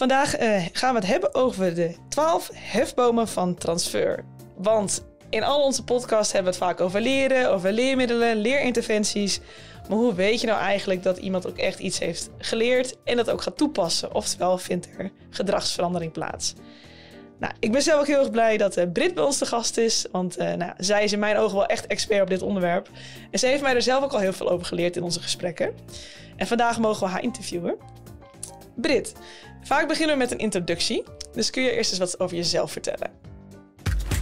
Vandaag eh, gaan we het hebben over de 12 hefbomen van transfer. Want in al onze podcasts hebben we het vaak over leren, over leermiddelen, leerinterventies. Maar hoe weet je nou eigenlijk dat iemand ook echt iets heeft geleerd en dat ook gaat toepassen? Oftewel vindt er gedragsverandering plaats. Nou, ik ben zelf ook heel erg blij dat uh, eh, Brit bij ons te gast is. Want eh, nou, zij is in mijn ogen wel echt expert op dit onderwerp. En ze heeft mij er zelf ook al heel veel over geleerd in onze gesprekken. En vandaag mogen we haar interviewen. Brit, vaak beginnen we met een introductie, dus kun je eerst eens wat over jezelf vertellen?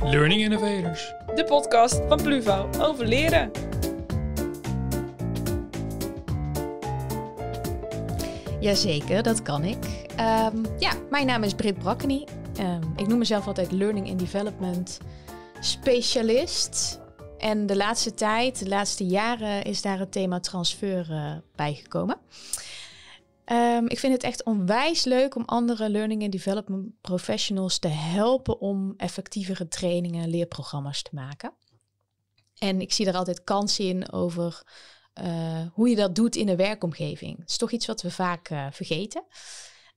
Learning Innovators. De podcast van Pluvo over leren. Jazeker, dat kan ik. Ehm, ja, mijn naam is Brit Brakkeny. Ehm, ik noem mezelf altijd Learning and Development specialist. En de laatste tijd, de laatste jaren, is daar het thema transfer uh, eh, bij gekomen. Ehm, ik vind het echt onwijs leuk om andere learning and development professionals te helpen om effectievere trainingen en leerprogramma's te maken. En ik zie er altijd kansen in over eh, hoe je dat doet in de werkomgeving. Dat is toch iets wat we vaak eh, vergeten.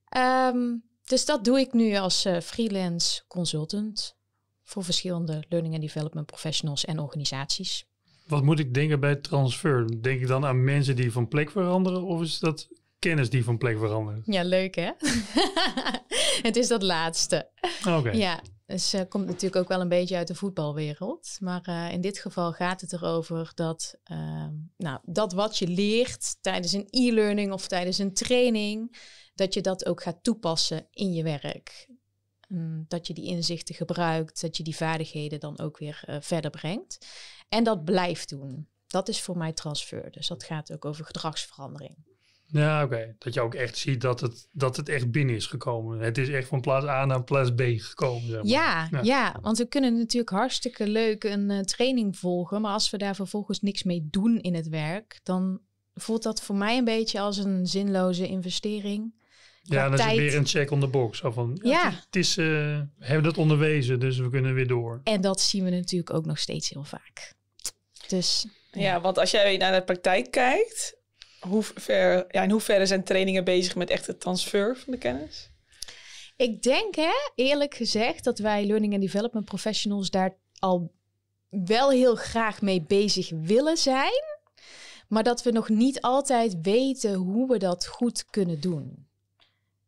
Ehm, dus dat doe ik nu als eh, freelance consultant voor verschillende learning and development professionals en organisaties. Wat moet ik denken bij transfer? Denk ik dan aan mensen die van plek veranderen? Of is dat kennis die van plek verandert. Ja, leuk hè? het is dat laatste. Oké. Ja, dus uh, komt natuurlijk ook wel een beetje uit de voetbalwereld. Maar eh, in dit geval gaat het erover dat, ehm, nou, dat wat je leert tijdens een e-learning of tijdens een training, dat je dat ook gaat toepassen in je werk. Mm, dat je die inzichten gebruikt, dat je die vaardigheden dan ook weer eh, verder brengt. En dat blijft doen. Dat is voor mij transfer. Dus dat gaat ook over gedragsverandering. Ja, oké. Dat je ook echt ziet dat het, dat het echt binnen is gekomen. Het is echt van plaats A naar plaats B gekomen. Zeg maar. ja, ja, want we kunnen natuurlijk hartstikke leuk een eh, training volgen. Maar als we daar vervolgens niks mee doen in het werk, dan voelt dat voor mij een beetje als een zinloze investering. Ja, dan tijd... is weer een check on the box. Zo van, ja, Het, is, uh, we hebben dat onderwezen, dus we kunnen weer door. En dat zien we natuurlijk ook nog steeds heel vaak. Dus, ja, want als jij naar de praktijk kijkt, hoe ver, ja, in hoeverre zijn trainingen bezig met echt het transfer van de kennis? Ik denk, hè, eerlijk gezegd, dat wij learning and development professionals daar al wel heel graag mee bezig willen zijn, maar dat we nog niet altijd weten hoe we dat goed kunnen doen.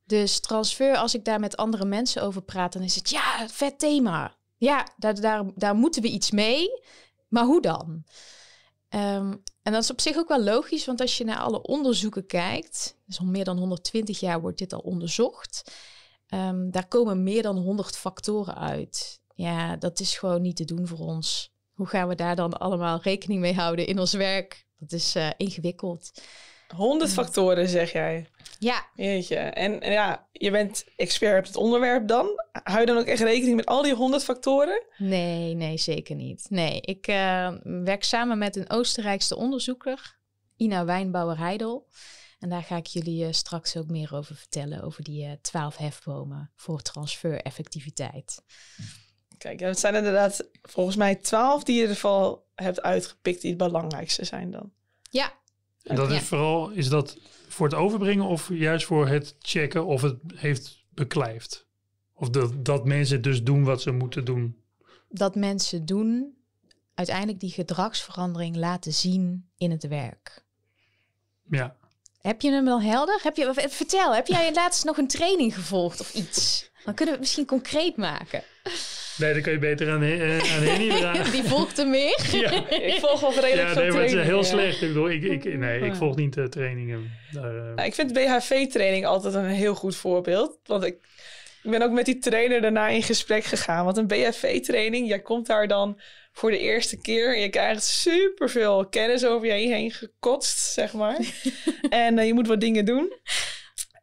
Dus transfer, als ik daar met andere mensen over praat, dan is het ja, vet thema. Ja, daar, daar moeten we iets mee. Maar hoe dan? Ehm, en dat is op zich ook wel logisch, want als je naar alle onderzoeken kijkt, dus al meer dan 120 jaar wordt dit al onderzocht, ehm, daar komen meer dan 100 factoren uit. Ja, dat is gewoon niet te doen voor ons. Hoe gaan we daar dan allemaal rekening mee houden in ons werk? Dat is eh, ingewikkeld. 100 mm. factoren, zeg jij. Ja. Jeetje. En, ja, je bent expert op het onderwerp dan. Hou je dan ook echt rekening met al die 100 factoren? Nee, nee, zeker niet. Nee, ik eh, werk samen met een Oostenrijkse onderzoeker, Ina Wijnbouwer Heidel. En daar ga ik jullie eh, straks ook meer over vertellen, over die eh, twaalf hefbomen voor transfereffectiviteit. Kijk, het zijn inderdaad volgens mij twaalf die je ervan hebt uitgepikt die het belangrijkste zijn dan. Ja, en dat is vooral, is dat voor het overbrengen of juist voor het checken of het heeft beklijft? Of dat, dat mensen dus doen wat ze moeten doen? Dat mensen doen, uiteindelijk die gedragsverandering laten zien in het werk. Ja. Heb je hem wel helder? Heb je, vertel, heb jij laatst nog een training gevolgd of iets? Dan kunnen we het misschien concreet maken. Nee, dan kun je beter aan, uh, aan Henny vragen. Die volgt hem meer. Ja. Ik volg wel redelijk ja, nee, maar het is heel slecht. Ik bedoel, ik, ik, nee, ik volg niet de trainingen. Eh, nou, ik vind BHV-training altijd een heel goed voorbeeld. Want ik, ik ben ook met die trainer daarna in gesprek gegaan. Want een BHV-training, jij komt daar dan voor de eerste keer. Je krijgt superveel kennis over je heen gekotst, zeg maar. en eh, je moet wat dingen doen.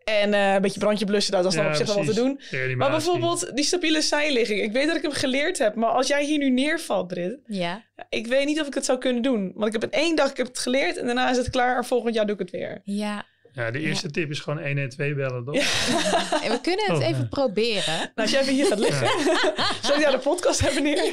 En eh, een beetje brandje blussen, nou, dat is dan op zich wel wat te doen. Maar bijvoorbeeld die stabiele zijligging. Ik weet dat ik hem geleerd heb, maar als jij hier nu neervalt, Brit. Ja. Ik weet niet of ik het zou kunnen doen. Want ik heb in één dag ik heb het geleerd en daarna is het klaar. En volgend jaar doe ik het weer. Ja. Ja, de eerste tip is gewoon 1 en 2 bellen, toch? Ja. En we kunnen het oh, even proberen. Nou, als jij hier gaat liggen, zou je de podcast hebben neer?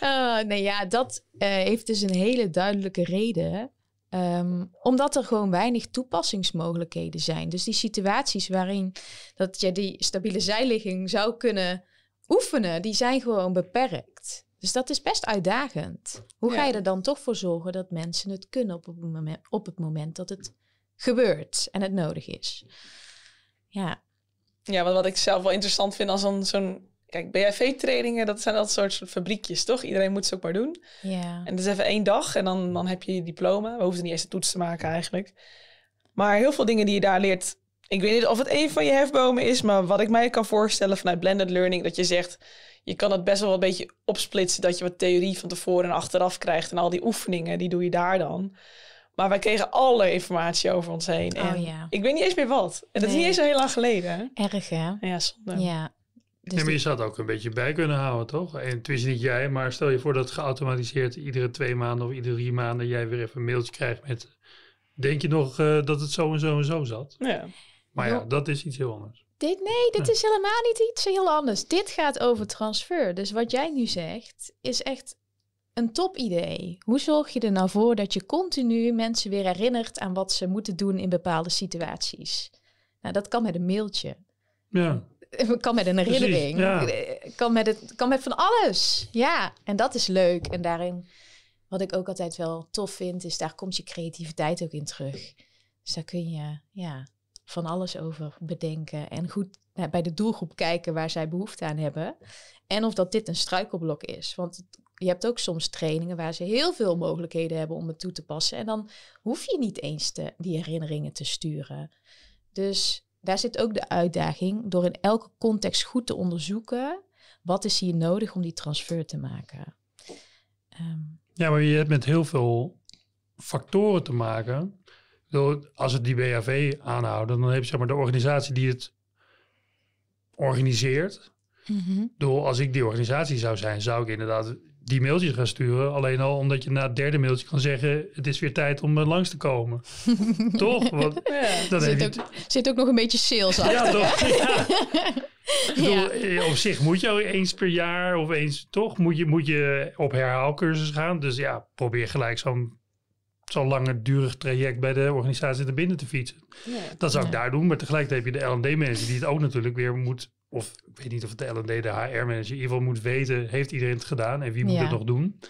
oh, nee, ja, dat eh, heeft dus een hele duidelijke reden Ehm, omdat er gewoon weinig toepassingsmogelijkheden zijn. Dus die situaties waarin dat je die stabiele zijligging zou kunnen oefenen, die zijn gewoon beperkt. Dus dat is best uitdagend. Hoe ga je er dan toch voor zorgen dat mensen het kunnen op het, moment, op het moment dat het gebeurt en het nodig is? Ja. Ja, want wat ik zelf wel interessant vind als een zo'n Kijk, bv trainingen dat zijn dat soort, fabriekjes, toch? Iedereen moet ze ook maar doen. Ja. En dat is even één dag en dan, dan heb je je diploma. We hoeven ze niet eens de toets te maken eigenlijk. Maar heel veel dingen die je daar leert... Ik weet niet of het een van je hefbomen is, maar wat ik mij kan voorstellen vanuit blended learning, dat je zegt, je kan het best wel een beetje opsplitsen dat je wat theorie van tevoren en achteraf krijgt en al die oefeningen, die doe je daar dan. Maar wij kregen alle informatie over ons heen. Oh en oh, ja. Ik weet niet eens meer wat. En dat is niet eens zo heel lang geleden. Erg hè? Ja, zonde. Ja, dus nee, maar je zou het ook een beetje bij kunnen houden, toch? En het is niet jij, maar stel je voor dat geautomatiseerd iedere twee maanden of iedere drie maanden jij weer even een mailtje krijgt met... Denk je nog eh, dat het zo en zo en zo zat? Ja. Maar ja, dat is iets heel anders. Dit, nee, dit is helemaal niet iets heel anders. Dit gaat over transfer. Dus wat jij nu zegt, is echt een top idee. Hoe zorg je er nou voor dat je continu mensen weer herinnert aan wat ze moeten doen in bepaalde situaties? Nou, dat kan met een mailtje. Ja. kan met een herinnering. Kan, met het, kan met van alles. Ja, en dat is leuk. En daarin, wat ik ook altijd wel tof vind, is daar komt je creativiteit ook in terug. Dus daar kun je ja, van alles over bedenken. En goed bij de doelgroep kijken waar zij behoefte aan hebben. En of dat dit een struikelblok is. Want je hebt ook soms trainingen waar ze heel veel mogelijkheden hebben om het toe te passen. En dan hoef je niet eens te, die herinneringen te sturen. Dus daar zit ook de uitdaging door in elke context goed te onderzoeken wat is hier nodig om die transfer te maken. Ehm, ja, maar je hebt met heel veel factoren te maken. Als het die BHV aanhouden, dan heb je zeg maar, de organisatie die het organiseert. Mhm. Door als ik die organisatie zou zijn, zou ik inderdaad die mailtjes gaan sturen. Alleen al omdat je na het derde mailtje kan zeggen: Het is weer tijd om eh, langs te komen. toch? Want, ja. zit, ook, zit ook nog een beetje sales achter. ja, toch? Ja. Eh, op zich moet je al eens per jaar of eens toch moet je, moet je op herhaalcursus gaan. Dus ja, probeer gelijk zo'n zo'n langdurig traject bij de organisatie naar binnen te fietsen. Ja. Dat zou ik daar doen. Maar tegelijkertijd heb je de LD-mensen die het ook natuurlijk weer moet of ik weet niet of het de L&D, de HR-manager, in ieder geval moet weten, heeft iedereen het gedaan en wie moet het nog doen?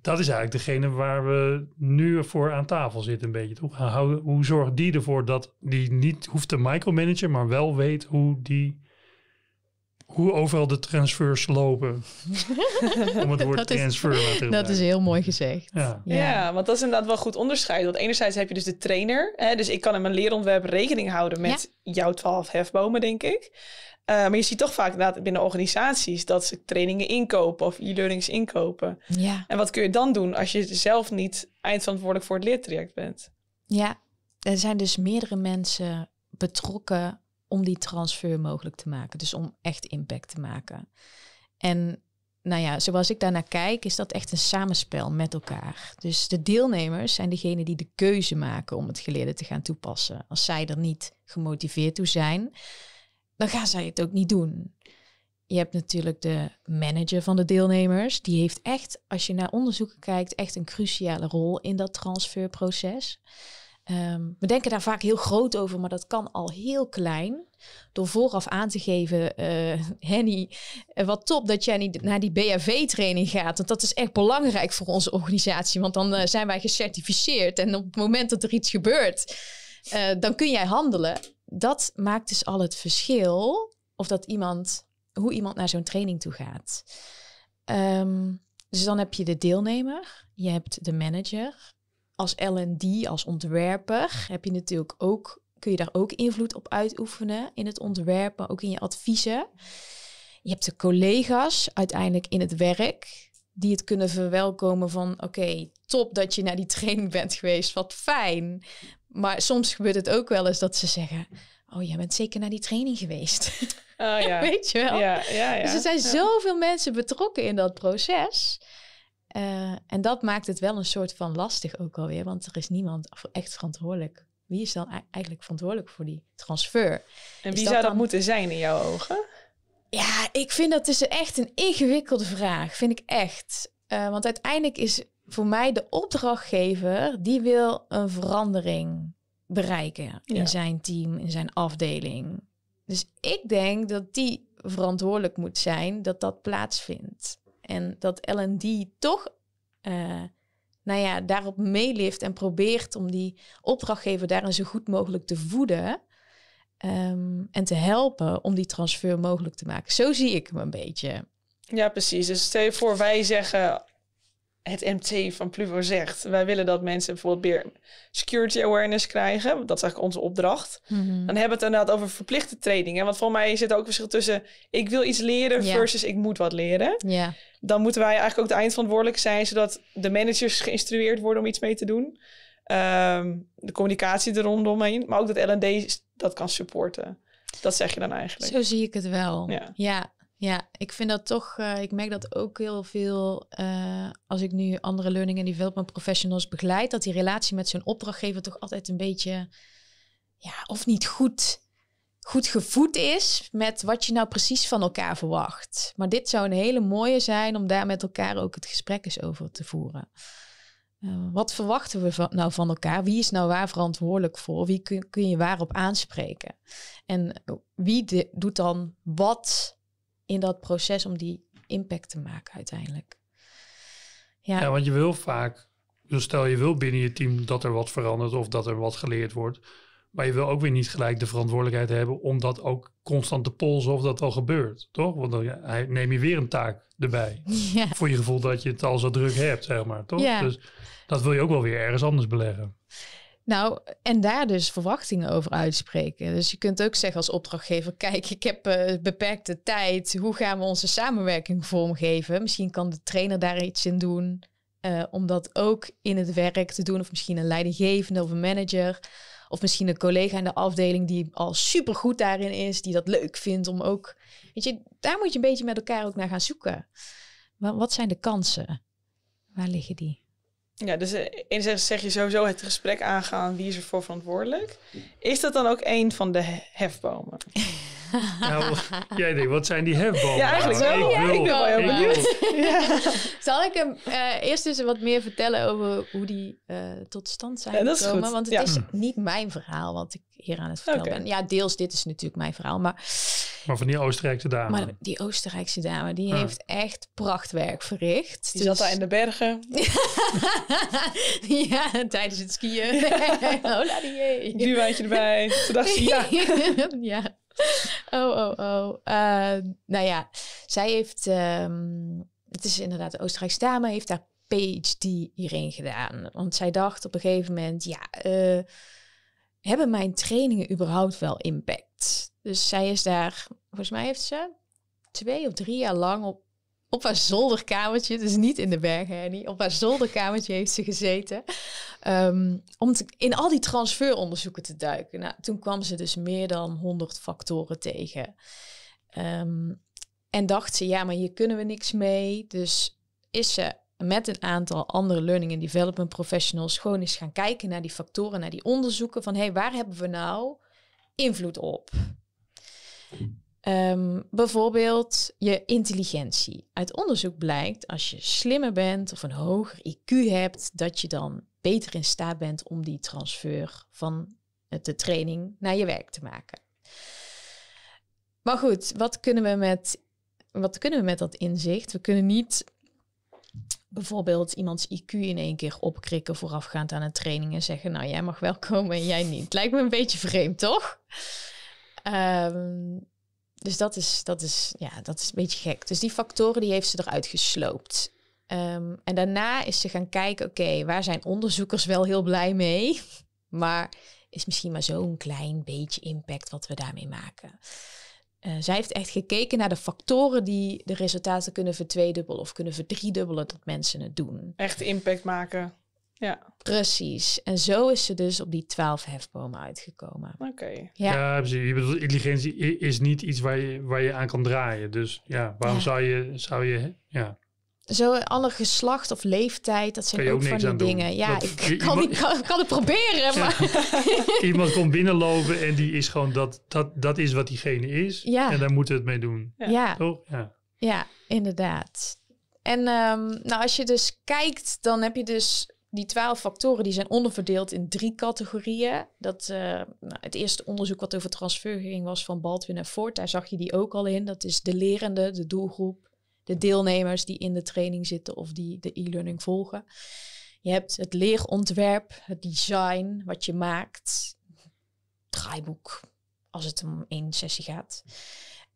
Dat is eigenlijk degene waar we nu voor aan tafel zitten een beetje. Hoe, hoe zorgt die ervoor dat die niet hoeft te micromanagen, maar wel weet hoe die hoe overal de transfers lopen. Om het woord dat is, Dat is heel mooi gezegd. Ja. Ja. want dat is inderdaad wel goed onderscheid. Want enerzijds heb je dus de trainer. Hè, dus ik kan in mijn leerontwerp rekening houden met jouw twaalf hefbomen, denk ik. Eh, maar je ziet toch vaak inderdaad binnen organisaties dat ze trainingen inkopen of e-learnings inkopen. Ja. En wat kun je dan doen als je zelf niet eindverantwoordelijk voor het leertraject bent? Ja, er zijn dus meerdere mensen betrokken om die transfer mogelijk te maken. Dus om echt impact te maken. En nou ja, zoals ik daarnaar kijk, is dat echt een samenspel met elkaar. Dus de deelnemers zijn degene die de keuze maken om het geleerde te gaan toepassen. Als zij er niet gemotiveerd toe zijn, dan gaan zij het ook niet doen. Je hebt natuurlijk de manager van de deelnemers. Die heeft echt, als je naar onderzoeken kijkt, echt een cruciale rol in dat transferproces. Ehm, we denken daar vaak heel groot over, maar dat kan al heel klein. Door vooraf aan te geven, eh, Henny, eh, wat top dat jij naar die BHV-training gaat. Want dat is echt belangrijk voor onze organisatie, want dan eh, zijn wij gecertificeerd. En op het moment dat er iets gebeurt, dan kun jij handelen dat maakt dus al het verschil of dat iemand, hoe iemand naar zo'n training toe gaat. Ehm, dus dan heb je de deelnemer, je hebt de manager. Als LD, als ontwerper, heb je natuurlijk ook, kun je daar ook invloed op uitoefenen in het ontwerpen, ook in je adviezen. Je hebt de collega's uiteindelijk in het werk die het kunnen verwelkomen van oké, top dat je naar die training bent geweest, wat fijn. Maar soms gebeurt het ook wel eens dat ze zeggen, oh jij bent zeker naar die training geweest. Oh, ja. Weet je wel? Ja, ja, ja. Dus er zijn zoveel mensen betrokken in dat proces. Eh, en dat maakt het wel een soort van lastig ook alweer, want er is niemand echt verantwoordelijk. Wie is dan eigenlijk verantwoordelijk voor die transfer? En wie zou dat moeten zijn in jouw ogen? Ja, ik vind dat dus echt een ingewikkelde vraag. Vind ik echt. Eh, want uiteindelijk is voor mij de opdrachtgever, die wil een verandering bereiken in zijn team, in zijn afdeling. Dus ik denk dat die verantwoordelijk moet zijn dat dat plaatsvindt. En dat LD toch eh, nou ja, daarop meelift en probeert om die opdrachtgever daarin zo goed mogelijk te voeden. Ehm, en te helpen om die transfer mogelijk te maken. Zo zie ik hem een beetje. Ja, precies. Dus stel je voor, wij zeggen, het MT van Pluvo zegt, wij willen dat mensen bijvoorbeeld meer security awareness krijgen. Dat is eigenlijk onze opdracht. Mhm. Dan hebben we het inderdaad over verplichte trainingen. Want voor mij zit er ook verschil tussen, ik wil iets leren versus ik moet wat leren. Ja. Dan moeten wij eigenlijk ook de eindverantwoordelijk zijn, zodat de managers geïnstrueerd worden om iets mee te doen. Ehm, de communicatie er rondomheen. Maar ook dat LD dat kan supporten. Dat zeg je dan eigenlijk. Zo zie ik het wel. Ja. ja. ik vind dat toch, eh, ik merk dat ook heel veel eh, als ik nu andere learning en development professionals begeleid, dat die relatie met zo'n opdrachtgever toch altijd een beetje, ja, of niet goed, goed gevoed is met wat je nou precies van elkaar verwacht. Maar dit zou een hele mooie zijn om daar met elkaar ook het gesprek eens over te voeren. Ehm, wat verwachten we van, nou van elkaar? Wie is nou waar verantwoordelijk voor? Wie kun, kun je waarop aanspreken? En eh, wie doet dan wat in dat proces om die impact te maken uiteindelijk? Ja, ja want je wil vaak, dus stel je wil binnen je team dat er wat verandert of dat er wat geleerd wordt. Maar je wil ook weer niet gelijk de verantwoordelijkheid hebben om dat ook constant te polsen of dat al gebeurt, toch? Want dan neem je weer een taak erbij. Voor je gevoel dat je het al zo druk hebt, zeg maar, toch? Dus dat wil je ook wel weer ergens anders beleggen. Nou, en daar dus verwachtingen over uitspreken. Dus je kunt ook zeggen als opdrachtgever: kijk, ik heb eh, beperkte tijd. Hoe gaan we onze samenwerking vormgeven? Misschien kan de trainer daar iets in doen. Eh, om dat ook in het werk te doen. Of misschien een leidinggevende of een manager. Of misschien een collega in de afdeling die al supergoed daarin is, die dat leuk vindt om ook. Weet je, daar moet je een beetje met elkaar ook naar gaan zoeken. Maar wat zijn de kansen? Waar liggen die? Ja, dus eh, in zeg je sowieso het gesprek aangaan, wie is ervoor verantwoordelijk. Is dat dan ook een van de hefbomen? nou, jij denkt, wat zijn die hefbomen? Ja, eigenlijk wel. Ik, ben wel heel benieuwd. Zal ik hem eh, eerst eens wat meer vertellen over hoe die eh, tot stand zijn gekomen? Want het is niet mijn verhaal wat ik hier aan het vertellen ben. Ja, deels dit is natuurlijk mijn verhaal, maar... Maar van die Oostenrijkse dame. Maar die Oostenrijkse dame, die heeft echt prachtwerk verricht. Die zat daar dus- in de bergen. ja, tijdens het skiën. Hola die je erbij. Toen dacht ja. ja. Oh, oh, oh. Uh, nou ja, zij heeft... Ehm, het is inderdaad de Oostenrijkse dame, heeft daar PhD hierin gedaan. Want zij dacht op een gegeven moment, ja... Eh, hebben mijn trainingen überhaupt wel impact? Dus zij is daar, volgens mij heeft ze twee of drie jaar lang op, op haar zolderkamertje, dus niet in de bergen, op haar zolderkamertje heeft ze gezeten. Ehm, om te, in al die transferonderzoeken te duiken. Nou, toen kwam ze dus meer dan honderd factoren tegen. Ehm, en dacht ze, ja, maar hier kunnen we niks mee. Dus is ze met een aantal andere learning and development professionals gewoon eens gaan kijken naar die factoren, naar die onderzoeken van hé, hey, waar hebben we nou invloed op? Ehm, bijvoorbeeld je intelligentie. Uit onderzoek blijkt als je slimmer bent of een hoger IQ hebt, dat je dan beter in staat bent om die transfer van eh, de training naar je werk te maken. Maar goed, wat kunnen we met, wat kunnen we met dat inzicht? We kunnen niet bijvoorbeeld iemands IQ in één keer opkrikken voorafgaand aan een training en zeggen, nou jij mag wel komen en jij niet. Lijkt me een beetje vreemd, toch? Ehm, dus dat is, dat, is, ja, dat is een beetje gek. Dus die factoren die heeft ze eruit gesloopt. Ehm, en daarna is ze gaan kijken, oké, waar zijn onderzoekers wel heel blij mee? Maar is misschien maar zo'n klein beetje impact wat we daarmee maken. Eh, zij heeft echt gekeken naar de factoren die de resultaten kunnen vertweedubbelen of kunnen verdriedubbelen dat mensen het doen. Echt impact maken. Ja. Precies. En zo is ze dus op die twaalf hefbomen uitgekomen. Oké. Ja. ja. precies. Je intelligentie is niet iets waar je, waar je aan kan draaien. Dus ja, waarom zou je, zou je, ja. Zo, alle geslacht of leeftijd, dat zijn ook, ook, van die dingen. Ja, ik kan, kan, kan, het proberen, maar... iemand komt binnenlopen en die is gewoon dat, dat, dat is wat diegene is. Ja. En daar moeten we het mee doen. Ja. Toch? Ja. Ja, inderdaad. En ehm, nou, als je dus kijkt, dan heb je dus die twaalf factoren die zijn onderverdeeld in drie categorieën. Dat, eh, nou, het eerste onderzoek wat over transfer ging was van Baldwin en Ford. Daar zag je die ook al in. Dat is de lerende, de doelgroep, de deelnemers die in de training zitten of die de e-learning volgen. Je hebt het leerontwerp, het design wat je maakt, draaiboek, als het om één sessie gaat.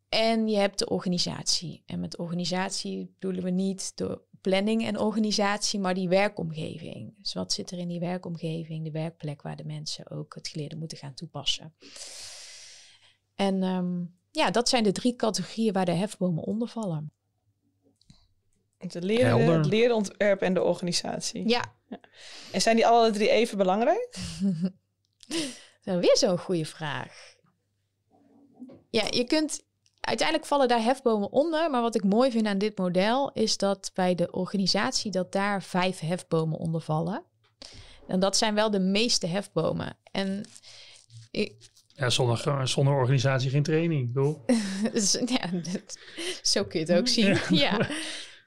En je hebt de organisatie. En met organisatie bedoelen we niet de planning en organisatie, maar die werkomgeving. Dus wat zit er in die werkomgeving, de werkplek waar de mensen ook het geleerde moeten gaan toepassen. En ehm, ja, dat zijn de drie categorieën waar de hefbomen onder vallen. Het leren, het leren, en de organisatie. Ja. ja. En zijn die alle drie even belangrijk? dat is weer zo'n goede vraag. Ja, je kunt, uiteindelijk vallen daar hefbomen onder. Maar wat ik mooi vind aan dit model is dat bij de organisatie dat daar vijf hefbomen onder vallen. En dat zijn wel de meeste hefbomen. En ik, ja, zonder, zonder organisatie geen training, doel. Dus, ja, dat, zo kun je het ook zien. Ja. ja.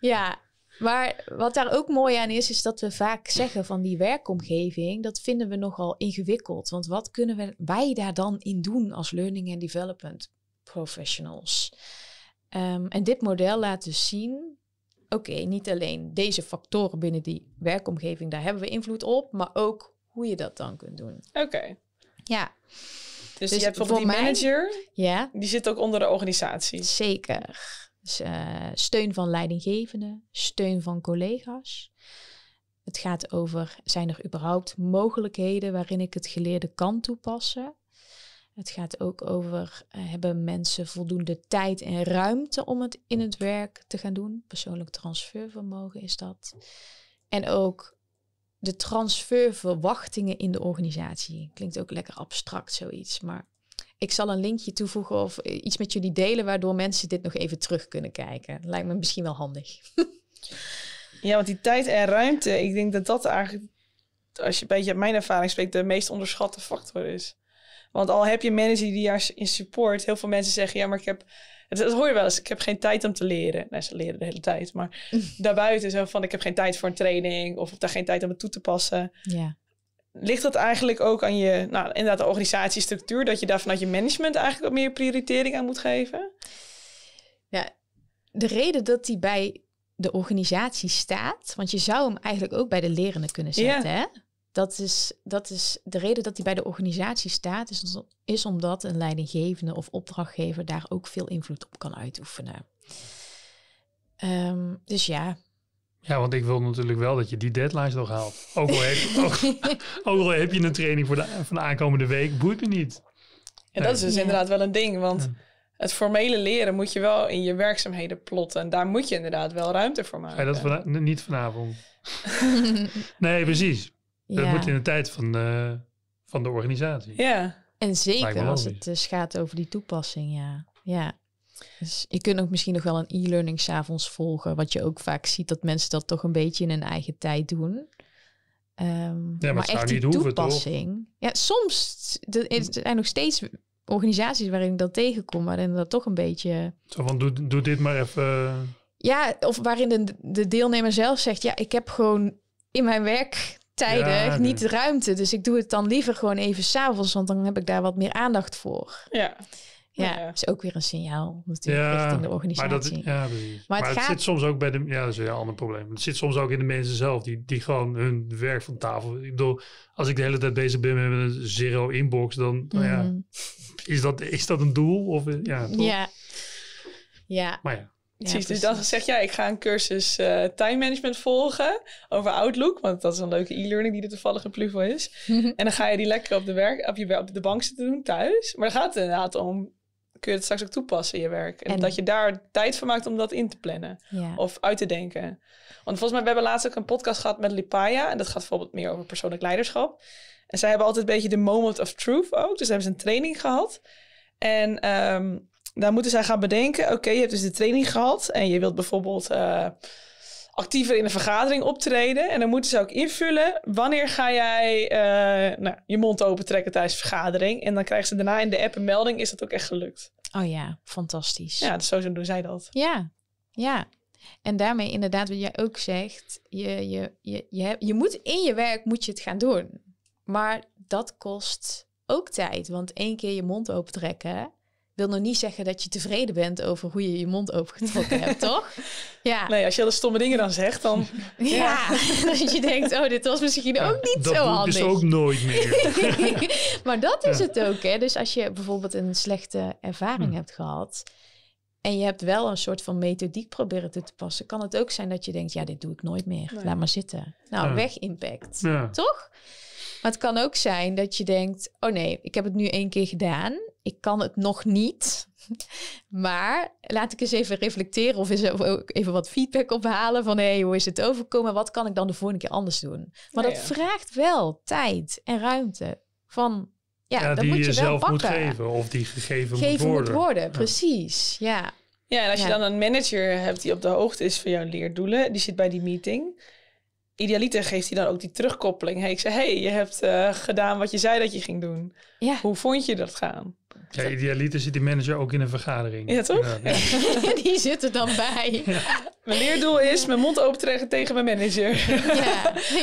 ja. Maar wat daar ook mooi aan is, is dat we vaak zeggen van die werkomgeving, dat vinden we nogal ingewikkeld. Want wat kunnen we, wij daar dan in doen als learning and development? professionals. Ehm, en dit model laat dus zien, oké, niet alleen deze factoren binnen die werkomgeving, daar hebben we invloed op, maar ook hoe je dat dan kunt doen. Oké. Ja. Dus, dus je hebt bijvoorbeeld die manager, ja. die zit ook onder de organisatie. Zeker. Dus, eh, steun van leidinggevenden, steun van collega's. Het gaat over, zijn er überhaupt mogelijkheden waarin ik het geleerde kan toepassen? Het gaat ook over eh, hebben mensen voldoende tijd en ruimte om het in het werk te gaan doen. Persoonlijk transfervermogen is dat. En ook de transferverwachtingen in de organisatie. Klinkt ook lekker abstract zoiets, maar ik zal een linkje toevoegen of eh, iets met jullie delen waardoor mensen dit nog even terug kunnen kijken. Lijkt me misschien wel handig. ja, want die tijd en ruimte, ik denk dat dat eigenlijk, als je een beetje mijn ervaring spreekt, de meest onderschatte factor is. Want al heb je manager die juist in support, heel veel mensen zeggen: ja, maar ik heb. Dat hoor je wel eens. Ik heb geen tijd om te leren. Nou, ze leren de hele tijd. Maar daarbuiten zo van: ik heb geen tijd voor een training. Of ik heb daar geen tijd om het toe te passen. Ja. Ligt dat eigenlijk ook aan je, nou, inderdaad, de organisatiestructuur, dat je daar vanuit je management eigenlijk wat meer prioritering aan moet geven? Ja, de reden dat die bij de organisatie staat, want je zou hem eigenlijk ook bij de lerende kunnen zetten, ja. hè? dat is, dat is de reden dat hij bij de organisatie staat, is, is omdat een leidinggevende of opdrachtgever daar ook veel invloed op kan uitoefenen. Ehm, dus ja. Ja, want ik wil natuurlijk wel dat je die deadlines nog haalt. Ook al heb, ook al heb je een training voor de, van de aankomende week, boeit me niet. En dat is dus inderdaad wel een ding, want het formele leren moet je wel in je werkzaamheden plotten. En daar moet je inderdaad wel ruimte voor maken. Ja, dat niet vanavond. nee, precies. Ja. Dat moet in de tijd van, eh, van de organisatie. Ja. En zeker als het dus gaat over die toepassing, ja. Ja. Dus je kunt ook misschien nog wel een e-learning s'avonds volgen. Wat je ook vaak ziet, dat mensen dat toch een beetje in hun eigen tijd doen. Ehm, ja, maar, maar echt die toepassing. Ja, soms er, er zijn nog steeds organisaties waarin ik dat tegenkom, waarin dat toch een beetje. Zo van doe, doe dit maar even. Ja, of waarin de, de deelnemer zelf zegt: ja, ik heb gewoon in mijn werk tijdig, niet de ruimte. Dus ik doe het dan liever gewoon even s'avonds, want dan heb ik daar wat meer aandacht voor. Ja. Ja, is ook weer een signaal natuurlijk ja, richting de organisatie. Maar, dat, ja, maar, het, gaat... zit soms ook bij de... Ja, dat is een ander probleem. Het zit soms ook in de mensen zelf, die, die gewoon hun werk van tafel... Ik bedoel, als ik de hele tijd bezig ben met een zero inbox, dan... nou ja, mhm. is, dat, is dat een doel? Of, ja, ja. ja. Maar ja precies. Dus dan zeg jij, ik ga een cursus eh, time management volgen over Outlook. Want dat is een leuke e-learning die er toevallig een Pluvo is. en dan ga je die lekker op de, werk, op, je, op de bank zitten doen thuis. Maar dan gaat het inderdaad om, kun je het straks ook toepassen in je werk. En, dat je daar tijd voor maakt om dat in te plannen. Of uit te denken. Want volgens mij, we hebben laatst ook een podcast gehad met Lipaya. En dat gaat bijvoorbeeld meer over persoonlijk leiderschap. En zij hebben altijd een beetje de moment of truth ook. Dus hebben ze een training gehad. En ehm, daar nou, moeten zij gaan bedenken. Oké, je hebt dus de training gehad en je wilt bijvoorbeeld eh, actiever in een vergadering optreden. En dan moeten ze ook invullen wanneer ga jij eh, nou, je mond open trekken tijdens vergadering. En dan krijgen ze daarna in de app een melding, is dat ook echt gelukt. Oh ja, fantastisch. Ja, dus zo doen zij dat. Ja, ja. En daarmee inderdaad wat jij ook zegt, je, je, je, je, hebt, je moet in je werk moet je het gaan doen. Maar dat kost ook tijd, want één keer je mond open trekken wil nog niet zeggen dat je tevreden bent over hoe je je mond opengetrokken hebt, toch? Ja. Nee, als je alle stomme dingen dan zegt, dan... Ja, dat je denkt, oh, dit was misschien ook niet zo dus handig. Dat dus ook nooit meer. maar dat is het ook, hè. Dus als je bijvoorbeeld een slechte ervaring hm. hebt gehad... en je hebt wel een soort van methodiek proberen te passen... kan het ook zijn dat je denkt, ja, dit doe ik nooit meer. Laat maar zitten. Nou, weg impact. Toch? Maar het kan ook zijn dat je denkt, oh nee, ik heb het nu één keer gedaan ik kan het nog niet. Maar laat ik eens even reflecteren of, eens, even wat feedback ophalen van hé, hey, hoe is het overkomen? Wat kan ik dan de volgende keer anders doen? Maar dat vraagt wel tijd en ruimte van ja, dat moet je, wel zelf of die gegeven, gegeven moet worden. worden precies, ja. Ja, en als je dan een manager hebt die op de hoogte is van jouw leerdoelen, die zit bij die meeting. Idealiter geeft hij dan ook die terugkoppeling. Hey, ik zei, hey, je hebt eh, gedaan wat je zei dat je ging doen. Hoe vond je dat gaan? Ja, idealiter zit die manager ook in een vergadering. Ja, toch? die zit er dan bij. Mijn leerdoel is mijn mond open trekken tegen mijn manager.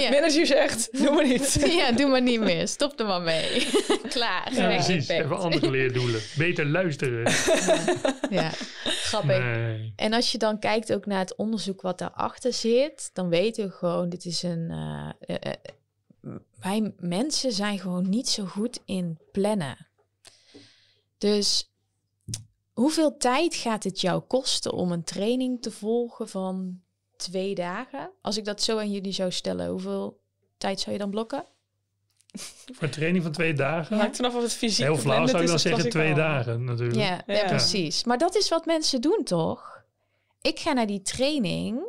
Ja, Manager zegt, doe maar niet. Ja, doe maar niet meer. Stop er maar mee. Klaar. Ja, precies. Even andere leerdoelen. Beter luisteren. Ja, grappig. Nee. En als je dan kijkt ook naar het onderzoek wat daarachter zit, dan weten we gewoon, dit is een... Eh, eh, eh, wij mensen zijn gewoon niet zo goed in plannen. Dus hoeveel tijd gaat het jou kosten om een training te volgen van twee dagen? Als ik dat zo aan jullie zou stellen, hoeveel tijd zou je dan blokken? Voor een training van twee dagen? Maakt vanaf of het fysiek Heel flauw zou ik dan zeggen twee dagen natuurlijk. Ja, precies. Maar dat is wat mensen doen toch? Ik ga naar die training,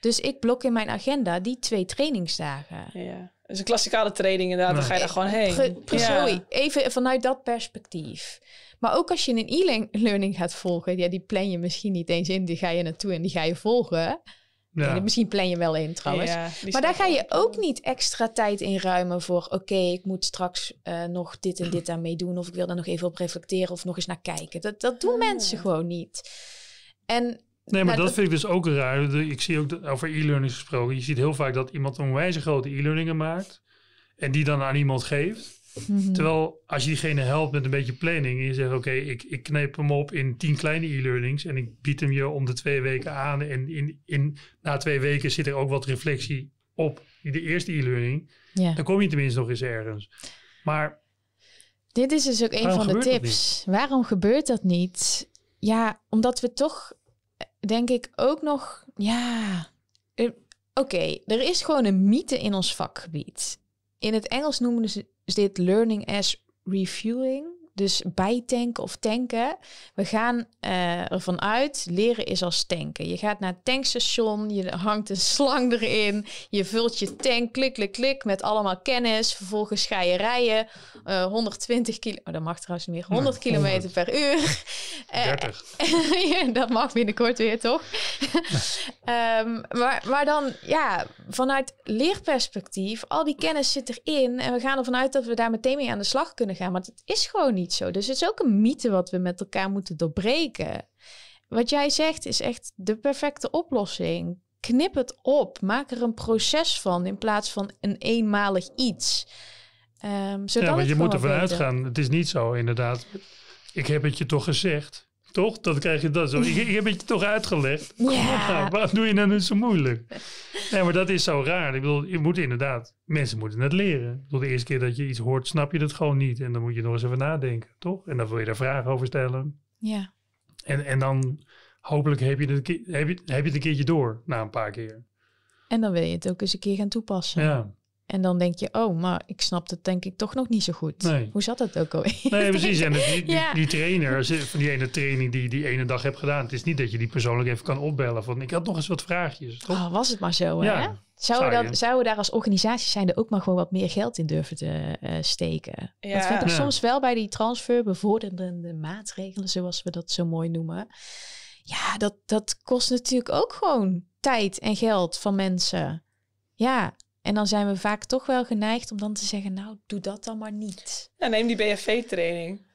dus ik blok in mijn agenda die twee trainingsdagen. Ja. Dus een klassikale training inderdaad, dan ga je daar gewoon heen. Pre even vanuit dat perspectief. Maar ook als je een e-learning gaat volgen, ja, die plan je misschien niet eens in. Die ga je naartoe en die ga je volgen. Ja. Misschien plan je wel in trouwens. maar daar ga je ook niet extra tijd in ruimen voor. Oké, ik moet straks eh, nog dit en dit aan meedoen. Of ik wil daar nog even op reflecteren of nog eens naar kijken. Dat, dat doen ah. mensen gewoon niet. En, nee, maar nou, dat, vind ik dus ook raar. Ik zie ook over e-learning gesproken. Je ziet heel vaak dat iemand onwijs grote e-learningen maakt. En die dan aan iemand geeft. Mhm. Terwijl als je diegene helpt met een beetje planning en je zegt: Oké, ik, ik kneep hem op in tien kleine e-learnings en ik bied hem je om de twee weken aan. En in, in, na twee weken zit er ook wat reflectie op de eerste e-learning. Dan kom je tenminste nog eens ergens. Maar. Dit is dus ook een van de tips. Waarom gebeurt dat niet? Ja, omdat we toch, denk ik, ook nog. Ja. Eh, oké, er is gewoon een mythe in ons vakgebied. In het Engels noemen ze is dit learning as reviewing? Dus bijtanken of tanken. We gaan eh, ervan uit, leren is als tanken. Je gaat naar het tankstation, je hangt een slang erin, je vult je tank, klik, klik, klik, met allemaal kennis. Vervolgens ga je rijden, 120 eh, kilo, oh, dat mag trouwens niet meer, 100 km nou, kilometer per uur. 30. Eh, ja, dat mag binnenkort weer, toch? Ehm, maar, maar dan, ja, vanuit leerperspectief, al die kennis zit erin en we gaan ervan uit dat we daar meteen mee aan de slag kunnen gaan, maar het is gewoon niet zo. Dus het is ook een mythe wat we met elkaar moeten doorbreken. Wat jij zegt is echt de perfecte oplossing. Knip het op, maak er een proces van in plaats van een eenmalig iets. Ehm, zodat ja, want je moet er vanuit gaan Het is niet zo, inderdaad. Ik heb het je toch gezegd toch? Dan krijg je dat zo. Ik, ik heb het je toch uitgelegd? waarom doe je nou nu zo moeilijk? Nee, maar dat is zo raar. Ik bedoel, je moet inderdaad, mensen moeten het leren. Tot de eerste keer dat je iets hoort, snap je dat gewoon niet. En dan moet je nog eens even nadenken, toch? En dan wil je daar vragen over stellen. Ja. En, en dan hopelijk heb je, het, heb, je, heb je het een keertje door, na een paar keer. En dan wil je het ook eens een keer gaan toepassen. Ja. En dan denk je, oh, maar ik snap het denk ik toch nog niet zo goed. Hoe zat dat ook alweer? Nee, precies. En die, die, die, trainer, van die ene training die die ene dag hebt gedaan. Het is niet dat je die persoonlijk even kan opbellen. Van, ik had nog eens wat vraagjes. Toch? Oh, was het maar zo, ja. hè? Zouden we, we daar als organisatie zijn er ook maar gewoon wat meer geld in durven te eh, steken? Ja. Dat vind ik soms wel bij die transferbevorderende maatregelen, zoals we dat zo mooi noemen. Ja, dat, dat kost natuurlijk ook gewoon tijd en geld van mensen. Ja, en dan zijn we vaak toch wel geneigd om dan te zeggen, nou, doe dat dan maar niet. Ja, neem die BFV-training.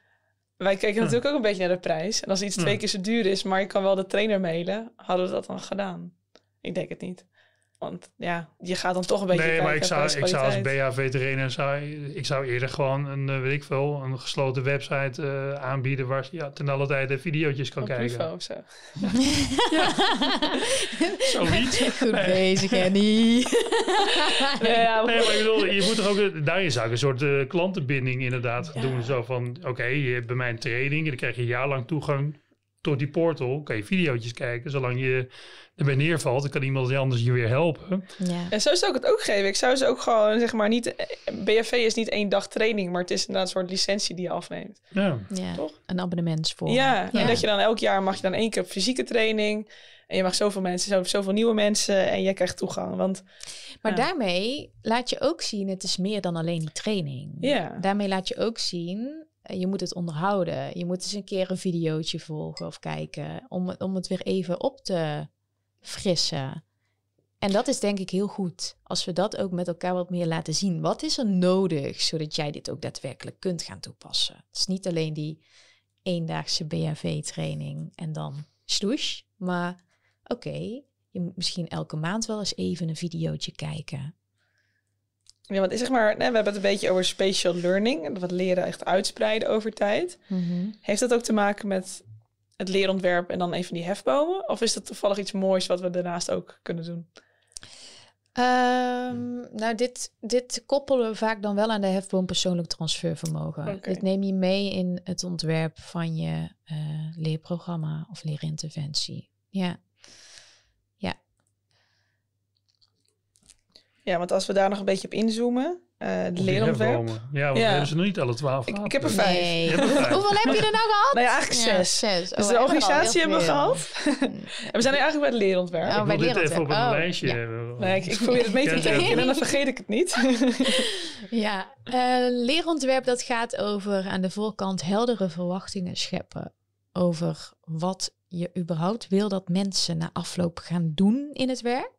Wij kijken natuurlijk ook een beetje naar de prijs. En als iets twee keer zo duur is, maar je kan wel de trainer mailen, hadden we dat dan gedaan? Ik denk het niet. Want ja, je gaat dan toch een beetje. Nee, maar ik zou, ik zou als BHV-trainer zou, ik zou eerder gewoon een, eh, weet ik veel, een gesloten website eh, aanbieden waar je ja, ten alle tijde video's kan Op kijken. Of zo. Ja. Zoiets. Goed bezig, Annie. nee, ja, maar ik bedoel, je moet toch ook, daarin zou ik een soort eh, klantenbinding inderdaad doen. Zo van, oké, je hebt bij mijn training, dan krijg je jaarlang toegang door die portal kan je video's kijken. Zolang je erbij neervalt, dan kan iemand anders je weer helpen. Ja. En zo zou ik het ook geven. Ik zou ze ook gewoon, zeg maar, niet... BFV is niet één dag training, maar het is inderdaad een soort licentie die je afneemt. Ja. Toch? Een abonnement Ja. ja, en dat je dan elk jaar mag je dan één keer fysieke training... En je mag zoveel mensen, zoveel nieuwe mensen en jij krijgt toegang. Want, maar daarmee laat je ook zien, het is meer dan alleen die training. Ja. Daarmee laat je ook zien, eh, je moet het onderhouden. Je moet eens een keer een videootje volgen of kijken om, om het weer even op te frissen. En dat is denk ik heel goed als we dat ook met elkaar wat meer laten zien. Wat is er nodig zodat jij dit ook daadwerkelijk kunt gaan toepassen? Het is niet alleen die eendaagse BHV-training en dan stoes, maar oké, je moet misschien elke maand wel eens even een videootje kijken. Ja, want zeg maar, we hebben het een beetje over special learning, wat leren echt uitspreiden over tijd. Mhm. Heeft dat ook te maken met het leerontwerp en dan even die hefbomen? Of is dat toevallig iets moois wat we daarnaast ook kunnen doen? Ehm, nou, dit, dit koppelen we vaak dan wel aan de hefboom persoonlijk transfervermogen. Dit neem je mee in het ontwerp van je eh, leerprogramma of leerinterventie. Ja. Ja, want als we daar nog een beetje op inzoomen, eh, de leerontwerp. Ja, we hebben ze nog niet alle twaalf ik, ik, heb er vijf. Hoeveel heb je er nou gehad? Nee, eigenlijk zes. Oh, dus de organisatie hebben we gehad. en we zijn nu eigenlijk bij het leerontwerp. Oh, ik dit even op een oh, lijstje hebben. Nee, ik, probeer het mee te trekken en dan vergeet ik het niet. ja, uh, leerontwerp dat gaat over aan de voorkant heldere verwachtingen scheppen. Over wat je überhaupt wil dat mensen na afloop gaan doen in het werk.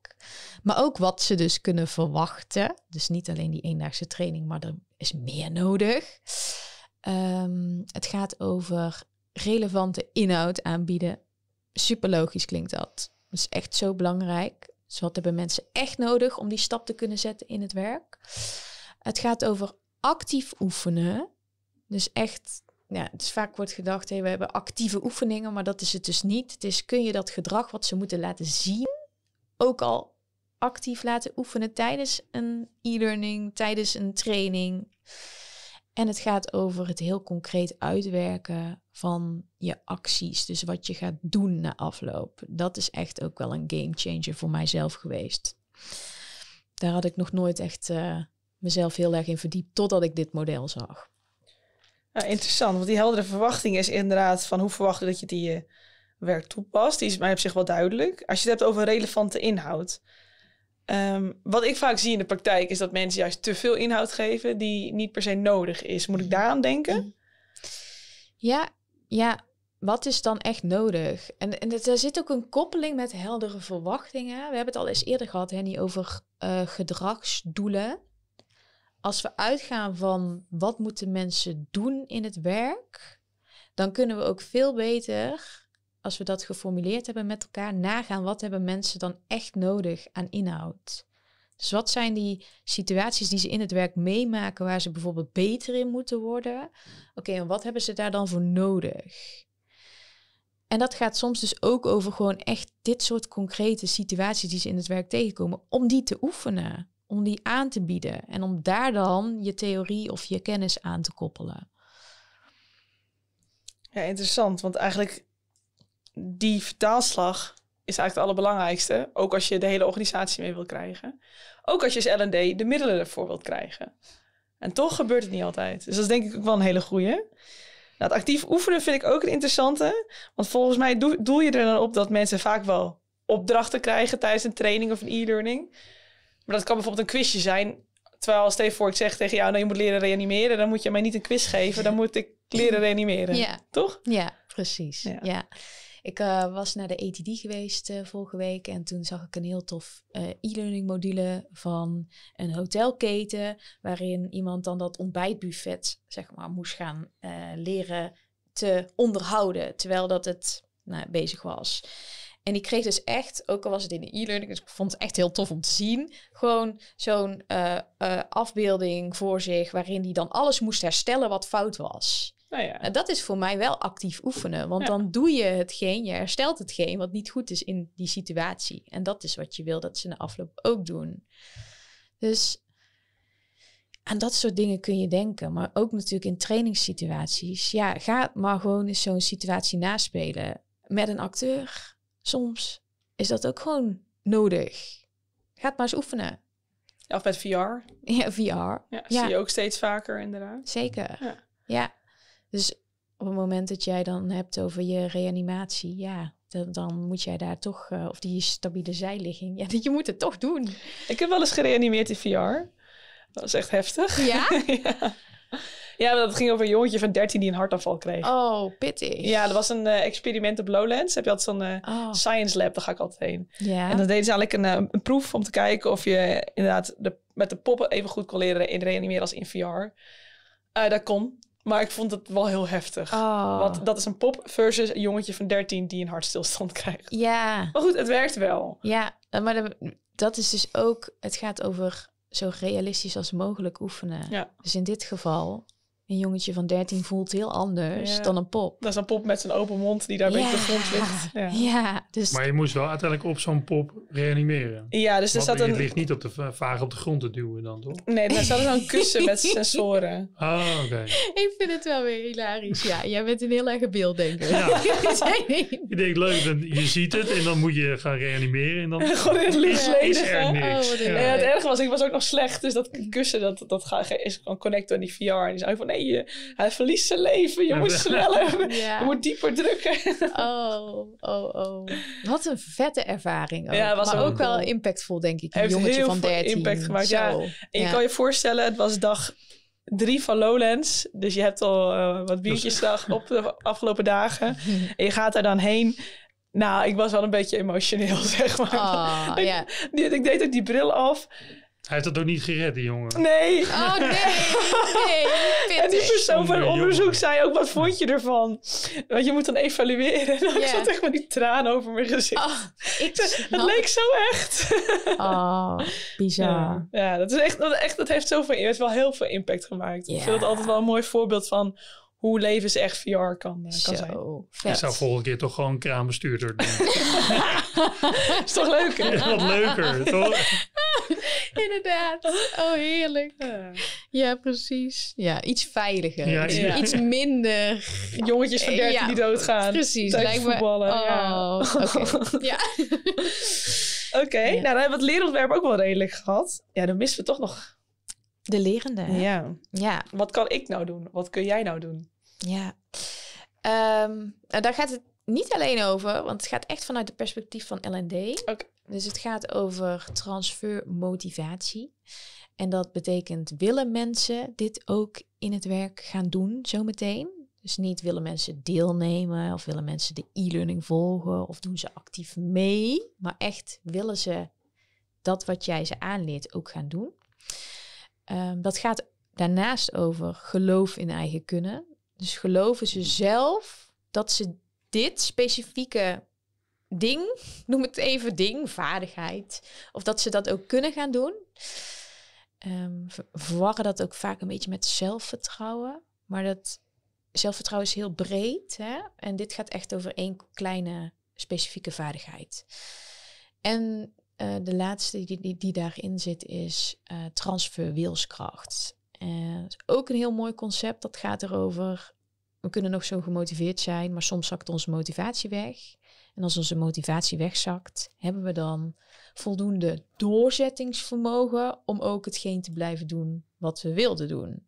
Maar ook wat ze dus kunnen verwachten. Dus niet alleen die eendaagse training, maar er is meer nodig. Ehm, het gaat over relevante inhoud aanbieden. Super logisch klinkt dat. Dat is echt zo belangrijk. Dus wat hebben mensen echt nodig om die stap te kunnen zetten in het werk? Het gaat over actief oefenen. Dus echt, ja, is vaak wordt gedacht, hey, we hebben actieve oefeningen, maar dat is het dus niet. Het is kun je dat gedrag wat ze moeten laten zien, ook al actief laten oefenen tijdens een e-learning, tijdens een training. En het gaat over het heel concreet uitwerken van je acties. Dus wat je gaat doen na afloop. Dat is echt ook wel een game changer voor mijzelf geweest. Daar had ik nog nooit echt eh, mezelf heel erg in verdiept totdat ik dit model zag. Nou, interessant, want die heldere verwachting is inderdaad van hoe verwacht je dat je die uh, werk toepast. Die is mij op zich wel duidelijk. Als je het hebt over relevante inhoud, Ehm, wat ik vaak zie in de praktijk is dat mensen juist te veel inhoud geven die niet per se nodig is. Moet ik mhm. daaraan denken? Mhm. Ja, ja. Wat is dan echt nodig? En, en daar zit ook een koppeling met heldere verwachtingen. We hebben het al eens eerder gehad, Henny, over uh, gedragsdoelen. Als we uitgaan van wat moeten mensen doen in het werk, dan kunnen we ook veel beter als we dat geformuleerd hebben met elkaar, nagaan wat hebben mensen dan echt nodig aan inhoud. Dus wat zijn die situaties die ze in het werk meemaken waar ze bijvoorbeeld beter in moeten worden? Oké, en wat hebben ze daar dan voor nodig? En dat gaat soms dus ook over gewoon echt dit soort concrete situaties die ze in het werk tegenkomen, om die te oefenen, om die aan te bieden en om daar dan je theorie of je kennis aan te koppelen. Ja, interessant, want eigenlijk die vertaalslag is eigenlijk het allerbelangrijkste. Ook als je de hele organisatie mee wil krijgen. Ook als je als L&D de middelen ervoor wilt krijgen. En toch gebeurt het niet altijd. Dus dat is denk ik ook wel een hele goede. Nou, het actief oefenen vind ik ook een interessante. Want volgens mij doe, doel je er dan op dat mensen vaak wel opdrachten krijgen tijdens een training of een e-learning. Maar dat kan bijvoorbeeld een quizje zijn. Terwijl als Steve voor ik zeg tegen jou, nou je moet leren reanimeren, dan moet je mij niet een quiz geven, dan moet ik leren reanimeren. Toch? Ja, precies. ja. Ik eh, was naar de ETD geweest eh, vorige week en toen zag ik een heel tof eh, e-learning module van een hotelketen, waarin iemand dan dat ontbijtbuffet zeg maar, moest gaan leren te onderhouden, terwijl dat het nou, bezig was. En ik kreeg dus echt, ook al was het in de e-learning, dus ik vond het echt heel tof om te zien, gewoon zo'n afbeelding voor zich waarin hij dan alles moest herstellen wat fout was. Oh en dat is voor mij wel actief oefenen. Want dan doe je hetgeen, je herstelt hetgeen wat niet goed is in die situatie. En dat is wat je wil dat ze in de afloop ook doen. Dus aan dat soort dingen kun je denken. Maar ook natuurlijk in trainingssituaties. Ja, ga maar gewoon eens zo'n situatie naspelen. Met een acteur. Soms is dat ook gewoon nodig. Ga het maar eens oefenen. of met VR. Ja, VR. Ja, zie je ook steeds vaker inderdaad. Zeker. ja. Dus op het moment dat jij dan hebt over je reanimatie, ja, dan, dan moet jij daar toch, eh, of die stabiele zijligging, ja, dat je moet het toch doen. Ik heb wel eens gereanimeerd in VR. Dat was echt heftig. Ja? ja. Ja, dat ging over een jongetje van 13 die een hartafval kreeg. Oh, pittig. Ja, dat was een eh, experiment op Lowlands. Heb je altijd zo'n eh, oh. science lab, daar ga ik altijd heen. En dan deden ze eigenlijk een, een proef om te kijken of je inderdaad de, met de poppen even goed kon leren reanimeren als in VR. dat kon. Maar ik vond het wel heel heftig. Oh. Want dat is een pop versus een jongetje van 13 die een hartstilstand krijgt. Ja. Maar goed, het werkt wel. Ja, eh, maar dat is dus ook... Het gaat over zo realistisch als mogelijk oefenen. Ja. Dus in dit geval een jongetje van 13 voelt heel anders dan een pop. Dat is een pop met zijn open mond die daar ja. een beetje op de grond ligt. Ja. ja. dus... Maar je moest wel uiteindelijk op zo'n pop reanimeren. Ja, dus er zat een... Het ligt niet op de vaag op de grond te duwen dan, toch? Nee, daar zat een kussen met sensoren. Ah, oké. Ik vind het wel weer hilarisch, ja. Jij bent een heel erg beelddenker. Ja. ik denk, leuk, dan, je ziet het en dan moet je gaan reanimeren. En dan Gewoon in het is, oh, is het ergste was, ik was ook nog slecht. Dus dat kussen, dat, dat is gewoon connecten aan die VR. En die zei van, nee, hij verliest zijn leven. Je moet sneller. Je moet dieper drukken. Oh, oh, oh. Wat een vette ervaring. Ook. Ja, was ook, wel cool. impactvol, denk ik. Een Heeft jongetje heel van 13. impact gemaakt. Ja. En je kan je voorstellen, het was dag drie van Lowlands. Dus je hebt al eh, wat biertjes dag op de afgelopen dagen. En je gaat daar dan heen. Nou, ik was wel een beetje emotioneel, zeg maar. Oh, yeah. ik deed ook die bril af. Hij heeft dat ook niet gered, die jongen. Nee. Oh nee. nee en die persoon van onderzoek zei ook, wat vond je ervan? Want je moet dan evalueren. En zat echt met die traan over mijn gezicht. Oh, het leek zo echt. oh, bizar. Ja, dat, is echt, dat, echt, dat heeft zoveel, heeft wel heel veel impact gemaakt. Yeah. Ik vind dat altijd wel een mooi voorbeeld van hoe levens echt VR kan, eh, kan zijn. Vet. Ik zou volgende keer toch gewoon kraambestuurder doen is toch leuker? wat leuker, toch? Inderdaad. Oh, heerlijk. Ja. precies. Ja, iets veiliger. Ja, Iets minder... Jongetjes van 13 die doodgaan. Precies. Lijkt voetballen. Oh, oké. ja. nou dan hebben we het leerontwerp ook wel redelijk gehad. Ja, dan missen we toch nog... De lerende. Ja. ja. Wat kan ik nou doen? Wat kun jij nou doen? Ja. Um, daar gaat het niet alleen over, want het gaat echt vanuit het perspectief van LND. Dus het gaat over transfermotivatie. En dat betekent willen mensen dit ook in het werk gaan doen zometeen? Dus niet willen mensen deelnemen of willen mensen de e-learning volgen of doen ze actief mee, maar echt willen ze dat wat jij ze aanleert ook gaan doen. Ehm, dat gaat daarnaast over geloof in eigen kunnen. Dus geloven ze zelf dat ze dit specifieke ding, noem het even ding, vaardigheid, of dat ze dat ook kunnen gaan doen. Um, verwarren dat ook vaak een beetje met zelfvertrouwen, maar dat zelfvertrouwen is heel breed. Hè? En dit gaat echt over één kleine specifieke vaardigheid. En eh, de laatste die, die, die, daarin zit is uh, transferwielskracht. Uh, ook een heel mooi concept. Dat gaat erover we kunnen nog zo gemotiveerd zijn, maar soms zakt onze motivatie weg. En als onze motivatie wegzakt, hebben we dan voldoende doorzettingsvermogen om ook hetgeen te blijven doen wat we wilden doen.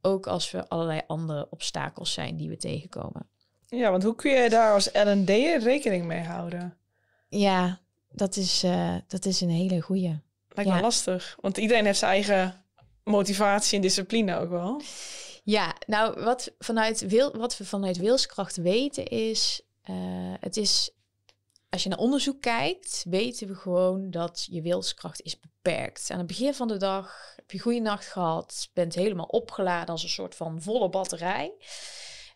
Ook als we allerlei andere obstakels zijn die we tegenkomen. Ja, want hoe kun je daar als LND'er rekening mee houden? Ja, dat is, eh, dat is een hele goeie. Lijkt ja. me lastig, want iedereen heeft zijn eigen motivatie en discipline ook wel. Ja, nou, wat, vanuit wil, wat we vanuit wilskracht weten is... Eh, het is als je naar onderzoek kijkt, weten we gewoon dat je wilskracht is beperkt. Aan het begin van de dag heb je een goede nacht gehad, bent helemaal opgeladen als een soort van volle batterij.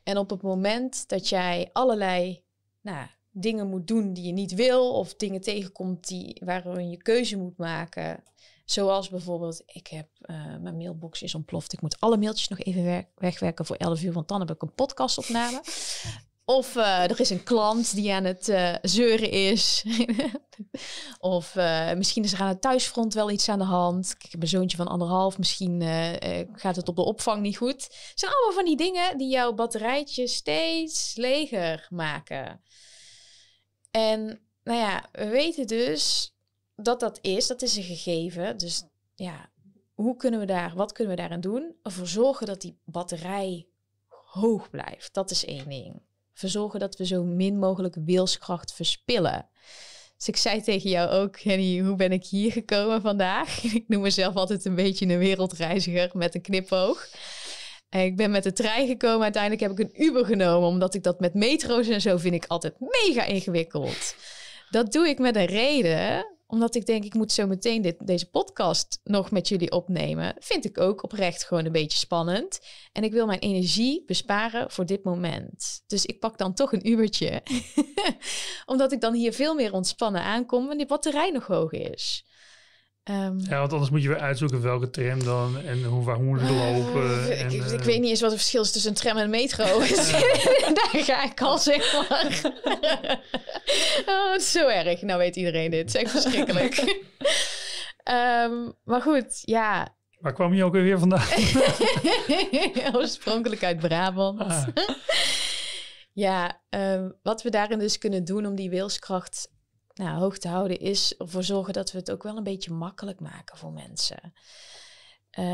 En op het moment dat jij allerlei nou, dingen moet doen die je niet wil, of dingen tegenkomt die, waarin je keuze moet maken, Zoals bijvoorbeeld, ik heb eh, mijn mailbox is ontploft. Ik moet alle mailtjes nog even wegwerken voor 11 uur, want dan heb ik een podcastopname. Of eh, er is een klant die aan het eh, zeuren is. of misschien is er aan het thuisfront wel iets aan de hand. Ik heb een zoontje van anderhalf. Misschien gaat het op de opvang niet goed. Het zijn allemaal van die dingen die jouw batterijtje steeds leger maken. En nou ja, we weten dus dat dat is, dat is een gegeven. Dus ja, hoe kunnen we daar, wat kunnen we daaraan doen? Ervoor zorgen dat die batterij hoog blijft. Dat is één ding. Verzorgen dat we zo min mogelijk wilskracht verspillen. Dus ik zei tegen jou ook, Henny, hoe ben ik hier gekomen vandaag? ik noem mezelf altijd een beetje een wereldreiziger met een knipoog. Eh, ik ben met de trein gekomen. Uiteindelijk heb ik een Uber genomen, omdat ik dat met metro's en zo vind ik altijd mega ingewikkeld. Dat doe ik met een reden omdat ik denk, ik moet zo meteen dit, deze podcast nog met jullie opnemen. Vind ik ook oprecht gewoon een beetje spannend. En ik wil mijn energie besparen voor dit moment. Dus ik pak dan toch een Ubertje. omdat ik dan hier veel meer ontspannen aankom wanneer de batterij nog hoog is. Um, ja, want anders moet je weer uitzoeken welke tram dan en hoe, waar moet ah, lopen. en, ik, ik, eh, weet niet eens wat het verschil is tussen een tram en een metro. Daar ga ik al zeg maar. oh, het is zo erg. Nou weet iedereen dit. Het is echt verschrikkelijk. Ehm, maar goed, ja. Waar kwam je ook weer vandaan? Oorspronkelijk uit Brabant. Ah. ja, ehm, wat we daarin dus kunnen doen om die wilskracht nou, hoog te houden is ervoor zorgen dat we het ook wel een beetje makkelijk maken voor mensen. Uh,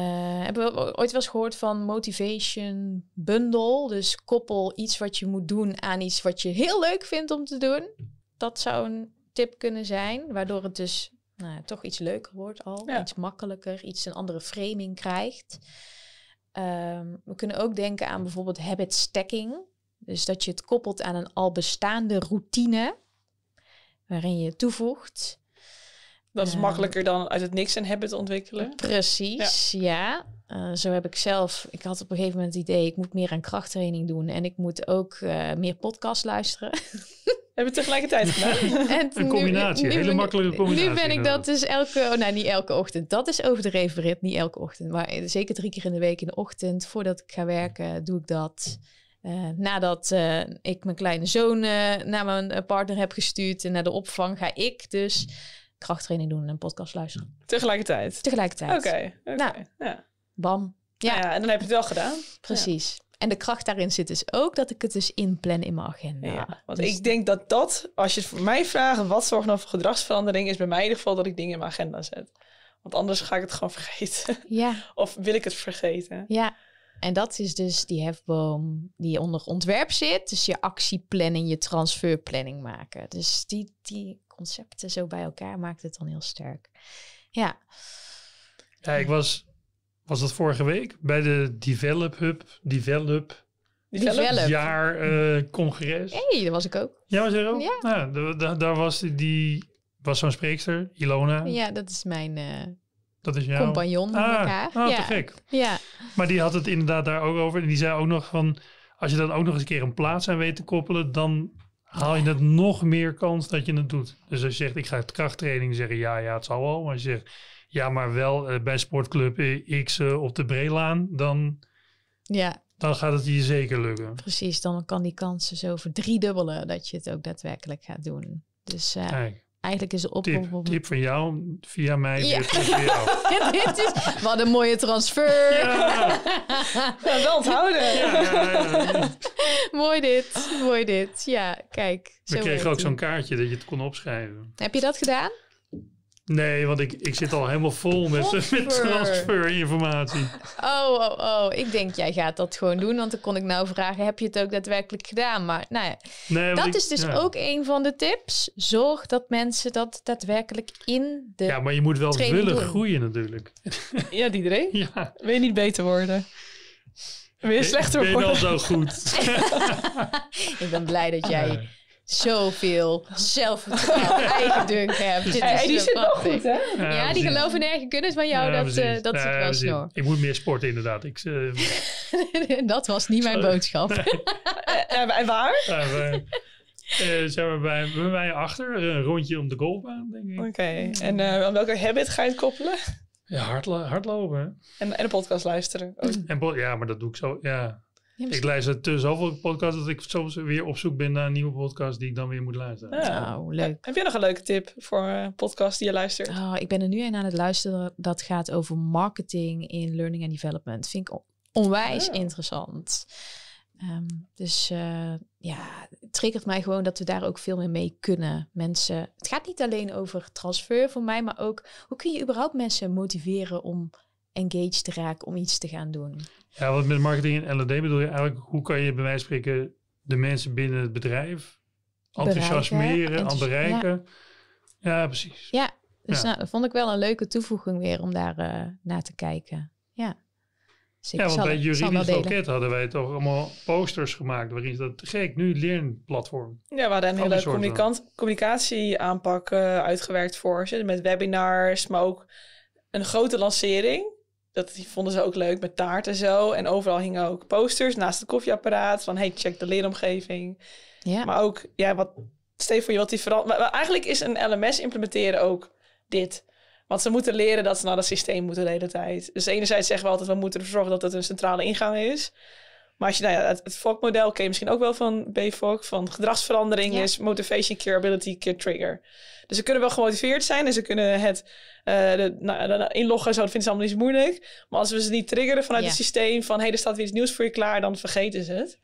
hebben we ooit wel eens gehoord van motivation bundle? Dus koppel iets wat je moet doen aan iets wat je heel leuk vindt om te doen. Dat zou een tip kunnen zijn, waardoor het dus nou, toch iets leuker wordt al, iets makkelijker, iets een andere framing krijgt. Ehm, we kunnen ook denken aan bijvoorbeeld habit stacking. Dus dat je het koppelt aan een al bestaande routine waarin je toevoegt. Dat is ehm, makkelijker dan uit het niks een habit ontwikkelen. Precies, ja. Eh, zo heb ik zelf, ik had op een gegeven moment het idee, ik moet meer aan krachttraining doen en ik moet ook eh, meer podcast luisteren. Hebben we tegelijkertijd gedaan. een combinatie, nu, hele makkelijke combinatie. Nu ben ik dat dus elke, oh, nou niet elke ochtend, dat is overdreven niet elke ochtend, maar eh, zeker drie keer in de week in de ochtend, voordat ik ga werken, doe ik dat. Uh, nadat eh, ik mijn kleine zoon eh, naar mijn partner heb gestuurd en naar de opvang, ga ik dus krachttraining doen en een podcast luisteren. Tegelijkertijd? Tegelijkertijd. Oké. nou, ja. Bam. Nou ja. en dan heb je het wel gedaan. Precies. En de kracht daarin zit dus ook dat ik het dus inplan in mijn agenda. Ja, want dus ik denk dat dat, als je het voor mij vraagt, wat zorgt nou voor gedragsverandering, is bij mij in ieder geval dat ik dingen in mijn agenda zet. Want anders ga ik het gewoon vergeten. Ja. of wil ik het vergeten. Ja. En dat is dus die hefboom die onder ontwerp zit. Dus je actieplanning, je transferplanning maken. Dus die, die concepten zo bij elkaar maakt het dan heel sterk. Ja. Ja, ik was, was dat vorige week bij de Develop Hub, Develop, Develop. jaar uh, congres. Hé, hey, daar was ik ook. Ja, was er ook? Ja. Nou, daar, was die, was zo'n spreekster, Ilona. Ja, dat is mijn eh, dat is jouw... Compagnon ah, elkaar. Ah, ja. te gek. Ja. Maar die had het inderdaad daar ook over. En die zei ook nog van... Als je dan ook nog eens een keer een plaats aan weet te koppelen... dan haal je het nog meer kans dat je het doet. Dus als je zegt, ik ga het krachttraining zeggen... ja, ja, het zal wel. Maar als je zegt, ja, maar wel eh, bij sportclub eh, X eh, op de Breelaan... dan... Ja, dan gaat het je zeker lukken. Precies, dan kan die kansen zo dus verdriedubbelen dat je het ook daadwerkelijk gaat doen. Dus Eigenlijk is de op Een tip van jou, via mij, ja. dit, wat een mooie transfer. Ja. wel onthouden. mooi dit, mooi dit. Ja, kijk. We kregen ook zo'n kaartje dat je het kon opschrijven. Heb je dat gedaan? Nee, want ik, ik zit al helemaal vol met, transferinformatie. Oh, oh, oh. Ik denk, jij gaat dat gewoon doen. Want dan kon ik nou vragen, heb je het ook daadwerkelijk gedaan? Maar nou ja, nee, dat is dus ook een van de tips. Zorg dat mensen dat daadwerkelijk in de Ja, maar je moet wel willen groeien natuurlijk. Ja, iedereen. Ja. Wil je niet beter worden? Wil je slechter worden? Ik ben al zo goed. ik ben blij dat jij zoveel zelfvertrouwen, eigen hebt. Dit is die zit nog goed, hè? Ja, die geloven nergens kunnen van jou, dat, uh, dat ja, wel snor. Ik moet meer sporten, inderdaad. Ik, eh, dat was niet mijn boodschap. Eh, en waar? zijn we bij, bij mij achter, een rondje om de golfbaan, denk ik. Oké, en aan welke habit ga je het koppelen? Ja, hardlo hardlopen. En, en een podcast luisteren. En, ja, maar dat doe ik zo, ja. Ik luister te zoveel podcasts dat ik soms weer op zoek ben naar een nieuwe podcast die ik dan weer moet luisteren. Nou, leuk. Heb jij nog een leuke tip voor een eh, podcast die je luistert? Oh, ik ben er nu een aan het luisteren. Dat gaat over marketing in learning and development. Vind ik onwijs ah. interessant. Ehm, dus eh, ja, het triggert mij gewoon dat we daar ook veel meer mee kunnen. Mensen, het gaat niet alleen over transfer voor mij, maar ook hoe kun je überhaupt mensen motiveren om engaged raken om iets te gaan doen. Ja, wat met marketing en L&D bedoel je eigenlijk, hoe kan je bij wijze van spreken de mensen binnen het bedrijf enthousiasmeren, en bereiken? Ja. precies. Ja, dus Nou, dat vond ik wel een leuke toevoeging weer om daar uh, naar te kijken. Ja. zeker. Dus ja, want bij juridisch loket hadden wij toch allemaal posters gemaakt waarin dat gek, nu platform. Ja, we hadden een hele communicatie aanpakken eh, uitgewerkt voor ze, met webinars, maar ook een grote lancering dat vonden ze ook leuk met taart en zo. En overal hingen ook posters naast het koffieapparaat van hey, check de leeromgeving. Ja. Maar ook, ja, wat je wat die verandert. eigenlijk is een LMS implementeren ook dit. Want ze moeten leren dat ze naar het systeem moeten de hele tijd. Dus enerzijds zeggen we altijd, we moeten ervoor zorgen dat het een centrale ingang is. Maar als je, nou ja, het, het FOC-model ken je misschien ook wel van BFOC, van gedragsverandering is motivation, curability trigger. Dus ze kunnen wel gemotiveerd zijn en ze kunnen het eh, nou, inloggen zo, dat vinden ze allemaal niet zo moeilijk. Maar als we ze niet triggeren vanuit het systeem van, hey, er staat weer iets nieuws voor je klaar, dan vergeten ze het.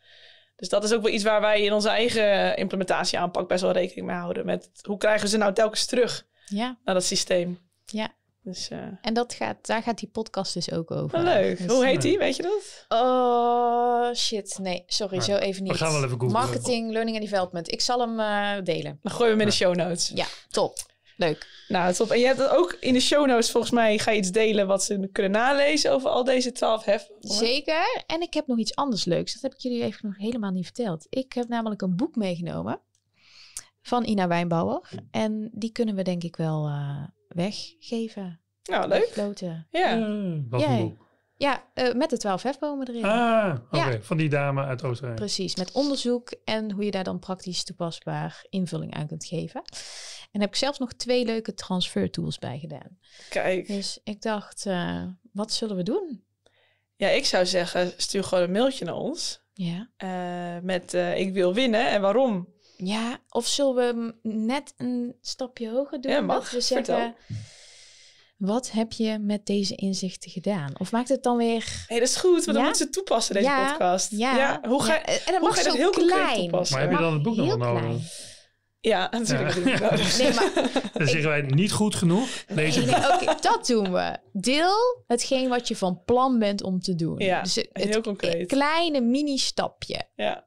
Dus dat is ook wel iets waar wij in onze eigen implementatie aanpak best wel rekening mee houden. Met hoe krijgen ze nou telkens terug ja. naar dat systeem? Ja, dus, eh, En dat gaat, daar gaat die podcast dus ook over. Oh, leuk. Dus- Hoe heet die? Weet je dat? Oh, shit. Nee, sorry. Zo even niet. We gaan wel even googlen. Marketing, Learning and Development. Ik zal hem eh, delen. Dan gooien we hem in de show notes. Ja, top. Leuk. Nou, top. En je hebt ook in de show notes volgens mij ga je iets delen wat ze kunnen nalezen over al deze twaalf heffen. Zeker. En ik heb nog iets anders leuks. Dat heb ik jullie even nog helemaal niet verteld. Ik heb namelijk een boek meegenomen van Ina Wijnbouwer. En die kunnen we denk ik wel eh, weggeven. Nou, leuk. Floten. Ja. Ah, wat een boek. Ja, eh, met de twaalf hefbomen erin. Ah, oké. Ja. Van die dame uit Oostenrijk. Precies, met onderzoek en hoe je daar dan praktisch toepasbaar invulling aan kunt geven. En heb ik zelfs nog twee leuke transfer tools bij gedaan. Kijk. Dus ik dacht, eh, wat zullen we doen? Ja, ik zou zeggen, stuur gewoon een mailtje naar ons. Ja. Eh, met ik wil winnen en waarom. Ja, of zullen we net een stapje hoger doen? Ja, mag. Dat we zeggen, wat heb je met deze inzichten gedaan? Of maakt het dan weer... hey, dat is goed, want dan moeten ze toepassen, deze podcast. Ja, hoe ga, eh, En dan mag je dat heel klein. concreet toepassen? Maar heb je dan het boek nog nodig? Ja, natuurlijk. Nee, maar dan zeggen wij niet goed genoeg. Lezen. Nee, nee, dat doen we. Deel hetgeen wat je van plan bent om te doen. dus het, heel concreet. kleine mini-stapje. Ja.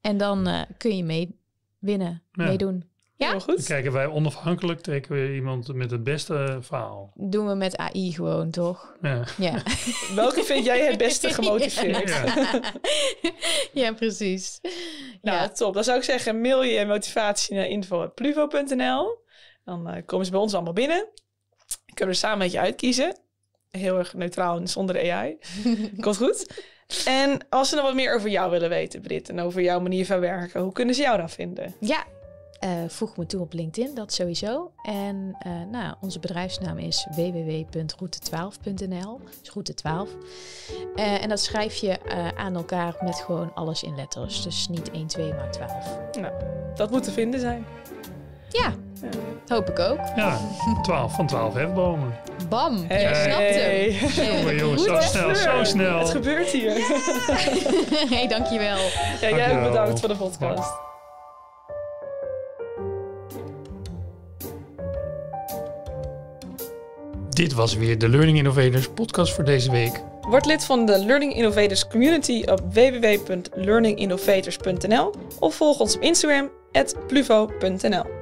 En dan eh, kun je mee winnen, meedoen. Ja, goed. kijken wij onafhankelijk trekken we iemand met het beste verhaal. Doen we met AI gewoon, toch? Ja. ja. Welke vind jij het beste gemotiveerd? Ja, ja precies. Nou, top. Dan zou ik zeggen, mail je motivatie naar info.pluvo.nl. Dan eh, komen ze bij ons allemaal binnen. Kunnen we samen met je uitkiezen. Heel erg neutraal en zonder AI. Komt goed. En als ze nog wat meer over jou willen weten, Brit, en over jouw manier van werken, hoe kunnen ze jou dan vinden? Ja, eh, voeg me toe op LinkedIn, dat sowieso. En eh, nou, onze bedrijfsnaam is www.route12.nl, dus route 12. Eh, en dat schrijf je aan elkaar met gewoon alles in letters. Dus niet 1, 2, maar 12. Nou, dat moet te vinden zijn. Ja, hoop ik ook. Ja, 12 van 12 hefbomen. Bam, hey. je snapt hem. Hey. Jongen, jongen, zo snel, zo snel. Het gebeurt hier. Hé, hey, dankjewel. Ja, jij ook bedankt voor de podcast. Dit was weer de Learning Innovators podcast voor deze week. Word lid van de Learning Innovators community op www.learninginnovators.nl of volg ons op Instagram @pluvo.nl.